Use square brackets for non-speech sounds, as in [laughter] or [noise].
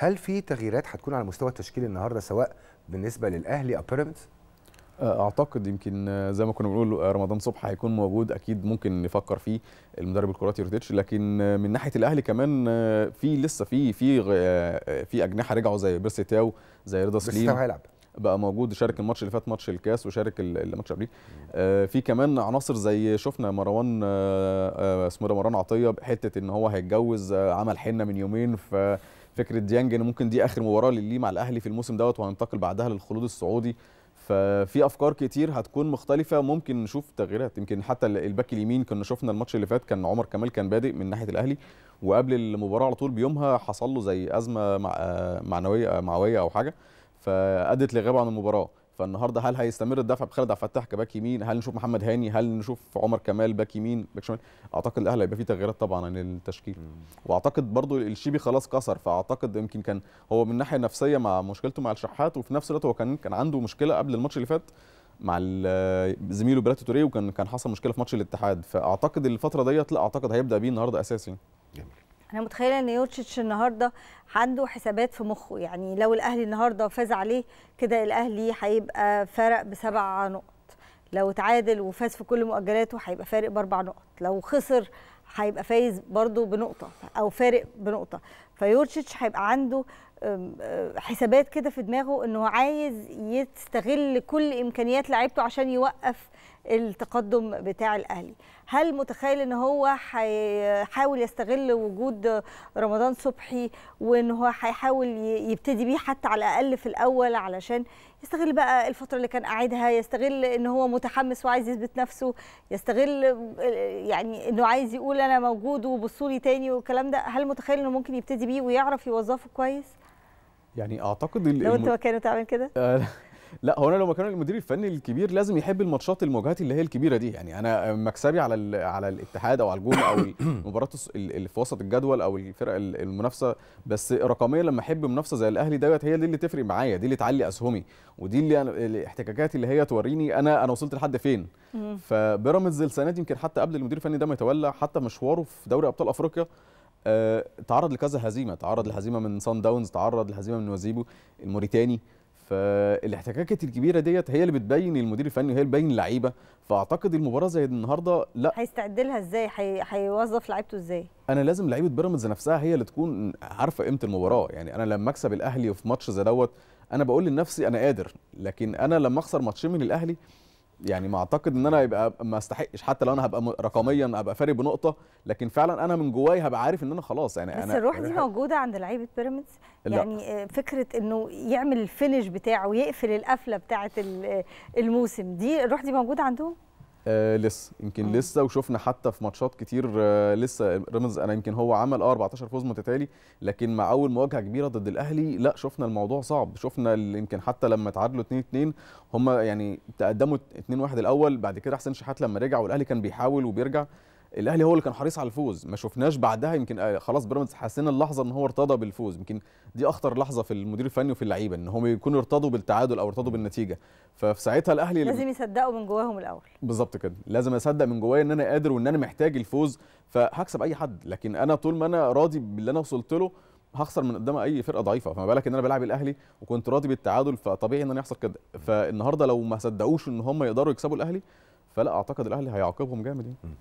هل في تغييرات هتكون على مستوى التشكيل النهارده سواء بالنسبه للاهلي او بيراميدز؟ أه، اعتقد يمكن أه، زي ما كنا بنقول أه، رمضان صبح هيكون موجود اكيد ممكن نفكر فيه المدرب الكرواتي روتيتش لكن من ناحيه الاهلي كمان في لسه في في في اجنحه رجعوا زي تاو زي رضا سليم هيلعب بقى موجود شارك الماتش اللي فات ماتش الكاس وشارك الماتش قبليه في كمان عناصر زي شفنا مروان اسمه إيه مروان عطيه حته ان هو هيتجوز عمل حنه من يومين ف فكره ديانج ان ممكن دي اخر مباراه ليه مع الاهلي في الموسم دوت وهننتقل بعدها للخلود السعودي ففي افكار كتير هتكون مختلفه ممكن نشوف تغييرات يمكن حتى الباك اليمين كنا شفنا الماتش اللي فات كان عمر كمال كان بادئ من ناحيه الاهلي وقبل المباراه على طول بيومها حصل له زي ازمه معنويه معويه او حاجه فادت لغيابه عن المباراه فالنهارده هل هيستمر الدفع بخالد عبد الفتاح كباك يمين هل نشوف محمد هاني هل نشوف عمر كمال باك يمين باك شمال اعتقد الاهلي هيبقى فيه تغييرات طبعا عن التشكيل واعتقد برضو الشيبي خلاص كسر فاعتقد يمكن كان هو من ناحيه نفسيه مع مشكلته مع الشحات وفي نفس الوقت هو كان كان عنده مشكله قبل الماتش اللي فات مع زميله براتي توريه وكان كان حصل مشكله في ماتش الاتحاد فاعتقد الفتره ديت لا اعتقد هيبدا بيه النهارده اساسي انا متخيله ان يوتشيتش النهارده عنده حسابات في مخه يعني لو الاهلي النهارده فاز عليه كده الاهلي هيبقى فارق بسبع نقط لو تعادل وفاز في كل مؤجلاته هيبقى فارق باربع نقط لو خسر هيبقى فايز برضه بنقطه او فارق بنقطه فيورشيتش هيبقى عنده آه، حسابات كده في دماغه انه عايز يستغل كل امكانيات لعيبته عشان يوقف التقدم بتاع الاهلي هل متخيل ان هو هيحاول يستغل وجود رمضان صبحي وان هو هيحاول يبتدي بيه حتى على الاقل في الاول علشان يستغل بقى الفتره اللي كان قاعدها يستغل ان هو متحمس وعايز يثبت نفسه يستغل آه، يعني انه عايز يقول انا موجود وبصوا لي تاني والكلام ده هل متخيل انه ممكن يبتدي بيه ويعرف يوظفه كويس يعني اعتقد لو انت مكانه تعمل كده [laughs] آه، لا هو انا لو مكان المدير الفني الكبير لازم يحب الماتشات المواجهات اللي هي الكبيره دي يعني انا مكسبي على على الاتحاد او على الجونه او المباراه [coughs] اللي في وسط الجدول او الفرق المنافسه بس رقميا لما احب منافسه زي الاهلي دوت هي دي اللي تفرق معايا دي اللي تعلي اسهمي ودي اللي الاحتكاكات اللي هي توريني انا انا وصلت لحد فين فبيراميدز السنه دي يمكن حتى قبل المدير الفني ده ما يتولى حتى مشواره في دوري ابطال افريقيا آه، تعرض لكذا هزيمه تعرض لهزيمه من سان داونز تعرض لهزيمه من وزيبو الموريتاني فالاحتكاكات الكبيره ديت هي اللي بتبين المدير الفني وهي اللي بتبين اللعيبه فاعتقد المباراه زي النهارده لا هيستعد لها ازاي هيوظف لعيبته ازاي انا لازم لعيبه بيراميدز نفسها هي اللي تكون عارفه قيمه المباراه يعني انا لما اكسب الاهلي في ماتش زي دوت انا بقول لنفسي انا قادر لكن انا لما اخسر ماتشين من الاهلي يعني ما اعتقد ان انا يبقى ما استحقش حتى لو انا هبقى رقميا ابقى فارق بنقطه لكن فعلا انا من جواي هبقى عارف ان انا خلاص يعني بس أنا الروح دي موجوده عند لعيبه بيراميدز يعني لا. آه، فكره انه يعمل الفينش بتاعه ويقفل القفله بتاعه الموسم دي الروح دي موجوده عندهم آه لسه يمكن مم. آه. لسه وشفنا حتى في ماتشات كتير آه لسه رمز انا يمكن هو عمل اه 14 فوز متتالي لكن مع اول مواجهه كبيره ضد الاهلي لا شفنا الموضوع صعب شفنا يمكن حتى لما تعادلوا 2 2 هم يعني تقدموا 2 1 الاول بعد كده حسين شحات لما رجع والاهلي كان بيحاول وبيرجع الاهلي هو اللي كان حريص على الفوز ما شفناش بعدها يمكن آه، خلاص بيراميدز حسينا اللحظه ان هو ارتضى بالفوز يمكن دي اخطر لحظه في المدير الفني وفي اللعيبه ان هم يكونوا ارتضوا بالتعادل او ارتضوا بالنتيجه ففي ساعتها الاهلي لازم يصدقوا من جواهم الاول بالظبط كده لازم اصدق من جوايا ان انا قادر وان انا محتاج الفوز فهكسب اي حد لكن انا طول ما انا راضي باللي انا وصلت له هخسر من قدام اي فرقه ضعيفه فما بالك ان انا بلعب الاهلي وكنت راضي بالتعادل فطبيعي ان انا يحصل كده فالنهارده لو ما صدقوش ان هم يقدروا يكسبوا الاهلي فلا اعتقد الاهلي هيعاقبهم جامد يعني